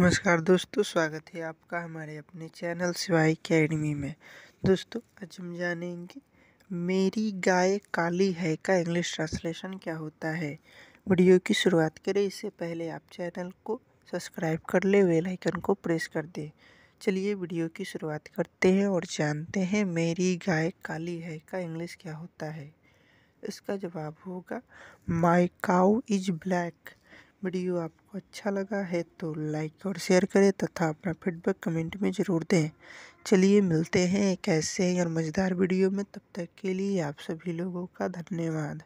नमस्कार दोस्तों स्वागत है आपका हमारे अपने चैनल सिवाय अकेडमी में दोस्तों आज हम जानेंगे मेरी गाय काली है का इंग्लिश ट्रांसलेशन क्या होता है वीडियो की शुरुआत करें इससे पहले आप चैनल को सब्सक्राइब कर ले बेल आइकन को प्रेस कर दें चलिए वीडियो की शुरुआत करते हैं और जानते हैं मेरी गाय काली है का इंग्लिश क्या होता है इसका जवाब होगा my cow is black video आपको अच्छा लगा है तो लाइक और शेयर करें तथा अपना फीडबैक कमेंट में ज़रूर दें चलिए मिलते हैं एक ऐसे और मज़ेदार वीडियो में तब तक के लिए आप सभी लोगों का धन्यवाद